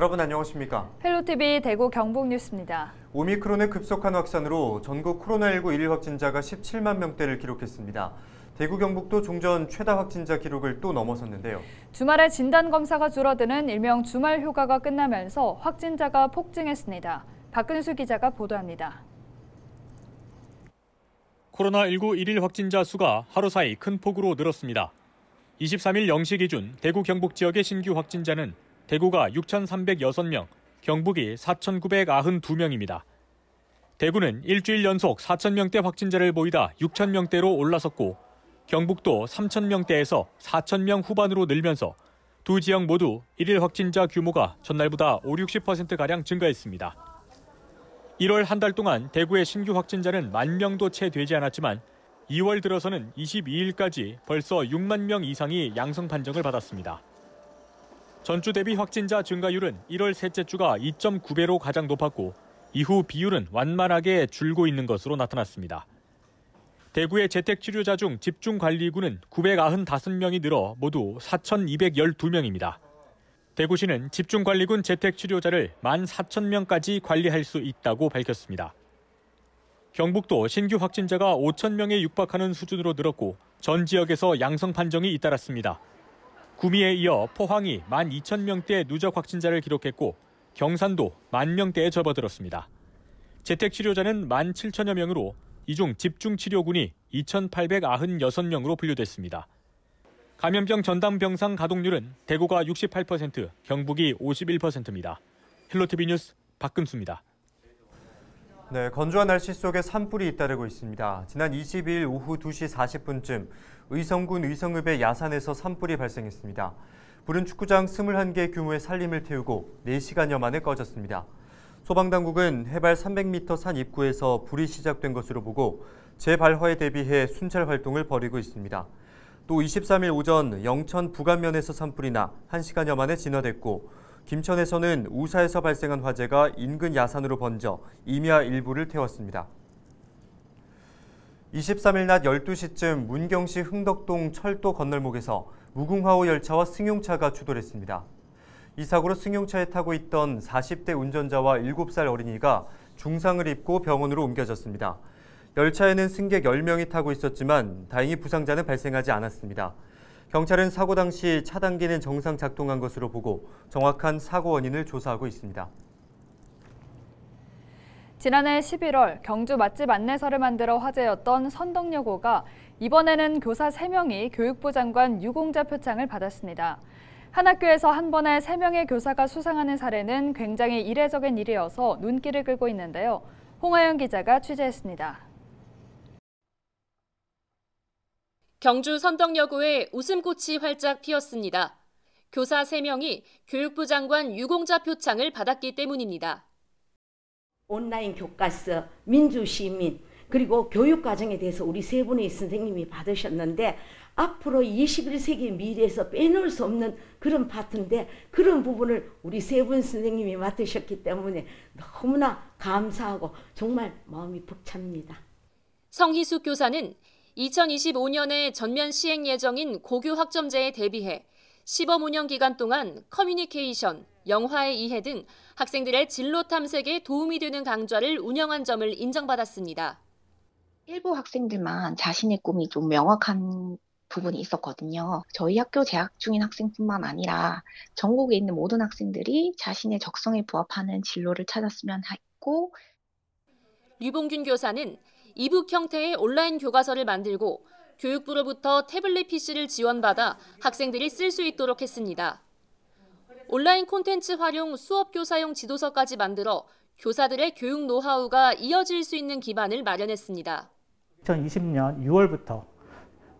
여러분 안녕하십니까? 헬로TV 대구 경북뉴스입니다. 오미크론의 급속한 확산으로 전국 코로나19 1일 확진자가 17만 명대를 기록했습니다. 대구 경북도 종전 최다 확진자 기록을 또 넘어섰는데요. 주말에 진단검사가 줄어드는 일명 주말 휴가가 끝나면서 확진자가 폭증했습니다. 박근수 기자가 보도합니다. 코로나19 1일 확진자 수가 하루 사이 큰 폭으로 늘었습니다. 23일 0시 기준 대구 경북 지역의 신규 확진자는 대구가 6,306명, 경북이 4,992명입니다. 대구는 일주일 연속 4,000명대 확진자를 보이다 6,000명대로 올라섰고 경북도 3,000명대에서 4,000명 후반으로 늘면서 두 지역 모두 1일 확진자 규모가 전날보다 5, 60%가량 증가했습니다. 1월 한 달 동안 대구의 신규 확진자는 만 명도 채 되지 않았지만 2월 들어서는 22일까지 벌써 6만 명 이상이 양성 판정을 받았습니다. 전주 대비 확진자 증가율은 1월 셋째 주가 2.9배로 가장 높았고 이후 비율은 완만하게 줄고 있는 것으로 나타났습니다. 대구의 재택치료자 중 집중관리구는 995명이 늘어 모두 4,212명입니다. 대구시는 집중관리군 재택치료자를 14,000명까지 관리할 수 있다고 밝혔습니다. 경북도 신규 확진자가 5,000명에 육박하는 수준으로 늘었고 전 지역에서 양성 판정이 잇따랐습니다. 구미에 이어 포항이 12,000명대 누적 확진자를 기록했고 경산도 1만 명대에 접어들었습니다. 재택 치료자는 1 7 0 0 0여 명으로 이 중 집중 치료군이 2,896명으로 분류됐습니다. 감염병 전담 병상 가동률은 대구가 68%, 경북이 51%입니다. 헬로티비 뉴스 박금수입니다. 네, 건조한 날씨 속에 산불이 잇따르고 있습니다. 지난 22일 오후 2시 40분쯤 의성군 의성읍의 야산에서 산불이 발생했습니다. 불은 축구장 21개 규모의 산림을 태우고 4시간여 만에 꺼졌습니다. 소방당국은 해발 300m 산 입구에서 불이 시작된 것으로 보고 재발화에 대비해 순찰 활동을 벌이고 있습니다. 또 23일 오전 영천 부간면에서 산불이 나 1시간여 만에 진화됐고 김천에서는 우사에서 발생한 화재가 인근 야산으로 번져 임야 일부를 태웠습니다. 23일 낮 12시쯤 문경시 흥덕동 철도 건널목에서 무궁화호 열차와 승용차가 추돌했습니다. 이 사고로 승용차에 타고 있던 40대 운전자와 7살 어린이가 중상을 입고 병원으로 옮겨졌습니다. 열차에는 승객 10명이 타고 있었지만 다행히 부상자는 발생하지 않았습니다. 경찰은 사고 당시 차단기는 정상 작동한 것으로 보고 정확한 사고 원인을 조사하고 있습니다. 지난해 11월 경주 맛집 안내서를 만들어 화제였던 선덕여고가 이번에는 교사 3명이 교육부 장관 유공자 표창을 받았습니다. 한 학교에서 한 번에 3명의 교사가 수상하는 사례는 굉장히 이례적인 일이어서 눈길을 끌고 있는데요. 홍하영 기자가 취재했습니다. 경주 선덕여고에 웃음꽃이 활짝 피었습니다. 교사 3명이 교육부 장관 유공자 표창을 받았기 때문입니다. 온라인 교과서, 민주시민, 그리고 교육과정에 대해서 우리 세 분의 선생님이 받으셨는데 앞으로 21세기 미래에서 빼놓을 수 없는 그런 파트인데 그런 부분을 우리 세 분 선생님이 맡으셨기 때문에 너무나 감사하고 정말 마음이 벅찹니다. 성희숙 교사는 2025년에 전면 시행 예정인 고교 학점제에 대비해 시범 운영 기간 동안 커뮤니케이션, 영화의 이해 등 학생들의 진로 탐색에 도움이 되는 강좌를 운영한 점을 인정받았습니다. 일부 학생들만 자신의 꿈이 좀 명확한 부분이 있었거든요. 저희 학교 재학 중인 학생뿐만 아니라 전국에 있는 모든 학생들이 자신의 적성에 부합하는 진로를 찾았으면 했고 류봉균 교사는 이북 형태의 온라인 교과서를 만들고 교육부로부터 태블릿 PC를 지원받아 학생들이 쓸 수 있도록 했습니다. 온라인 콘텐츠 활용 수업 교사용 지도서까지 만들어 교사들의 교육 노하우가 이어질 수 있는 기반을 마련했습니다. 2020년 6월부터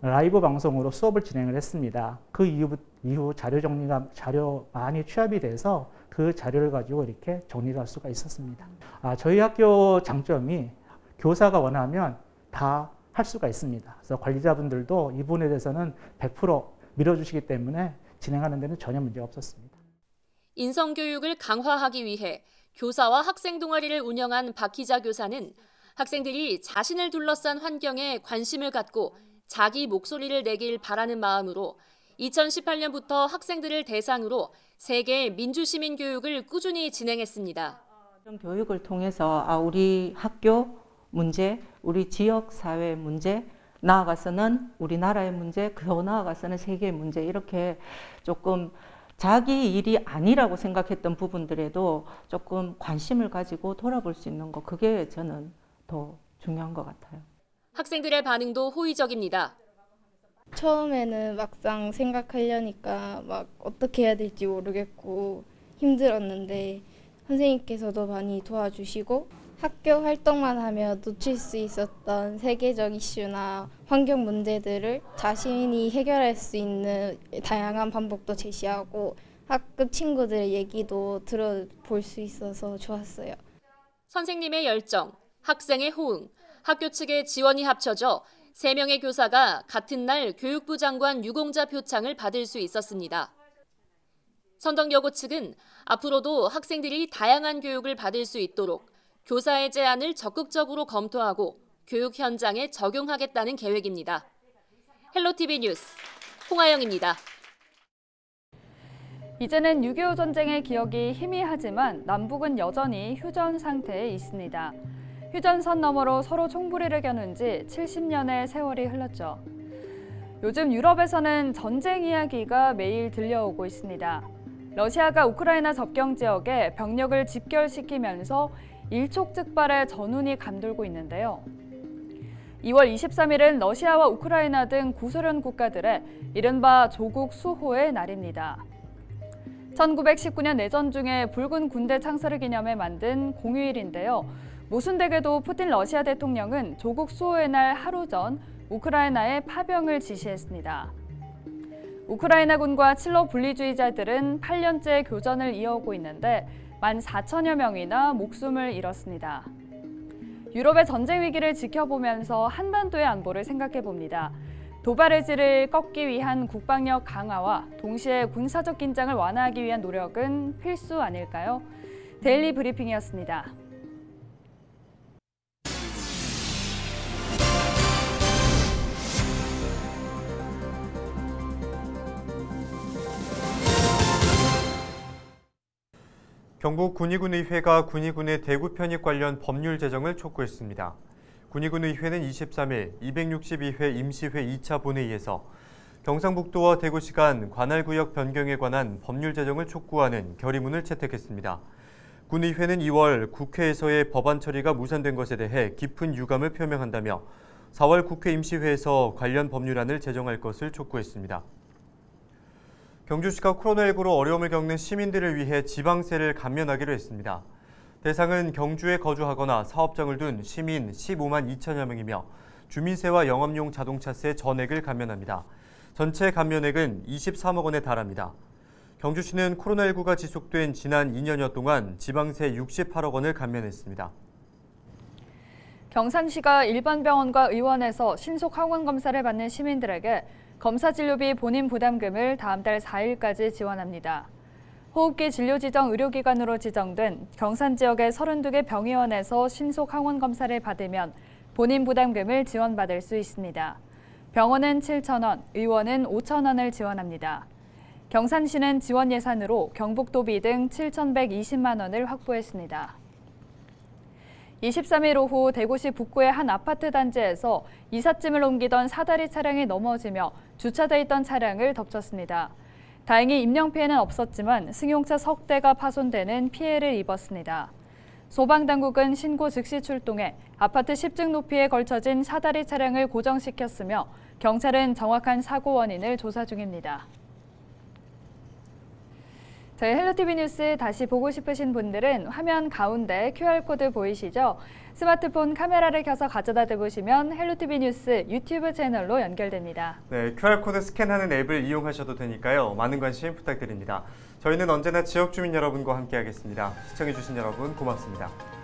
라이브 방송으로 수업을 진행을 했습니다. 그 이후, 이후 자료 정리가 자료 많이 취합이 돼서 그 자료를 가지고 이렇게 정리할 수가 있었습니다. 아, 저희 학교 장점이 교사가 원하면 다 할 수가 있습니다. 그래서 관리자분들도 이 부분에 대해서는 100% 밀어주시기 때문에 진행하는 데는 전혀 문제가 없었습니다. 인성교육을 강화하기 위해 교사와 학생 동아리를 운영한 박희자 교사는 학생들이 자신을 둘러싼 환경에 관심을 갖고 자기 목소리를 내길 바라는 마음으로 2018년부터 학생들을 대상으로 세계 민주시민 교육을 꾸준히 진행했습니다. 교육을 통해서 아, 우리 학교 문제, 우리 지역 사회 의 문제, 나아가서는 우리나라의 문제, 더 나아가서는 세계의 문제 이렇게 조금 자기 일이 아니라고 생각했던 부분들에도 조금 관심을 가지고 돌아볼 수 있는 거 그게 저는 더 중요한 것 같아요. 학생들의 반응도 호의적입니다. 처음에는 막상 생각하려니까 막 어떻게 해야 될지 모르겠고 힘들었는데 선생님께서도 많이 도와주시고 학교 활동만 하며 놓칠 수 있었던 세계적 이슈나 환경 문제들을 자신이 해결할 수 있는 다양한 방법도 제시하고 학급 친구들의 얘기도 들어볼 수 있어서 좋았어요. 선생님의 열정, 학생의 호응, 학교 측의 지원이 합쳐져 3명의 교사가 같은 날 교육부 장관 유공자 표창을 받을 수 있었습니다. 선덕여고 측은 앞으로도 학생들이 다양한 교육을 받을 수 있도록 교사의 제안을 적극적으로 검토하고 교육 현장에 적용하겠다는 계획입니다. 헬로TV 뉴스 홍아영입니다. 이제는 6.25 전쟁의 기억이 희미하지만 남북은 여전히 휴전 상태에 있습니다. 휴전선 너머로 서로 총부리를 겨눈 지 70년의 세월이 흘렀죠. 요즘 유럽에서는 전쟁 이야기가 매일 들려오고 있습니다. 러시아가 우크라이나 접경 지역에 병력을 집결시키면서 일촉즉발의 전운이 감돌고 있는데요. 2월 23일은 러시아와 우크라이나 등 구소련 국가들의 이른바 조국 수호의 날입니다. 1919년 내전 중에 붉은 군대 창설을 기념해 만든 공휴일인데요. 모순되게도 푸틴 러시아 대통령은 조국 수호의 날 하루 전 우크라이나에 파병을 지시했습니다. 우크라이나군과 칠러 분리주의자들은 8년째 교전을 이어오고 있는데 1 4 0 0 0여 명이나 목숨을 잃었습니다. 유럽의 전쟁 위기를 지켜보면서 한반도의 안보를 생각해봅니다. 도발의지를 꺾기 위한 국방력 강화와 동시에 군사적 긴장을 완화하기 위한 노력은 필수 아닐까요? 데일리 브리핑이었습니다. 경북 군의군의회가 군의군의 대구 편입 관련 법률 제정을 촉구했습니다. 군의군의회는 23일 262회 임시회 2차 본회의에서 경상북도와 대구시 간 관할구역 변경에 관한 법률 제정을 촉구하는 결의문을 채택했습니다. 군의회는 2월 국회에서의 법안 처리가 무산된 것에 대해 깊은 유감을 표명한다며 4월 국회 임시회에서 관련 법률안을 제정할 것을 촉구했습니다. 경주시가 코로나19로 어려움을 겪는 시민들을 위해 지방세를 감면하기로 했습니다. 대상은 경주에 거주하거나 사업장을 둔 시민 15만 2천여 명이며 주민세와 영업용 자동차세 전액을 감면합니다. 전체 감면액은 23억 원에 달합니다. 경주시는 코로나19가 지속된 지난 2년여 동안 지방세 68억 원을 감면했습니다. 경산시가 일반 병원과 의원에서 신속 항원 검사를 받는 시민들에게 검사 진료비 본인 부담금을 다음 달 4일까지 지원합니다. 호흡기 진료 지정 의료기관으로 지정된 경산 지역의 32개 병의원에서 신속 항원 검사를 받으면 본인 부담금을 지원받을 수 있습니다. 병원은 7 0원 의원은 5 0원을 지원합니다. 경산시는 지원 예산으로 경북도비 등 7,120만 원을 확보했습니다. 23일 오후 대구시 북구의 한 아파트 단지에서 이삿짐을 옮기던 사다리 차량이 넘어지며 주차돼 있던 차량을 덮쳤습니다. 다행히 임명 피해는 없었지만 승용차 석 대가 파손되는 피해를 입었습니다. 소방당국은 신고 즉시 출동해 아파트 10층 높이에 걸쳐진 사다리 차량을 고정시켰으며 경찰은 정확한 사고 원인을 조사 중입니다. 저희 헬로티비 뉴스 다시 보고 싶으신 분들은 화면 가운데 QR코드 보이시죠? 스마트폰 카메라를 켜서 가져다 대보시면 헬로티비 뉴스 유튜브 채널로 연결됩니다. 네, QR코드 스캔하는 앱을 이용하셔도 되니까요. 많은 관심 부탁드립니다. 저희는 언제나 지역 주민 여러분과 함께하겠습니다. 시청해주신 여러분 고맙습니다.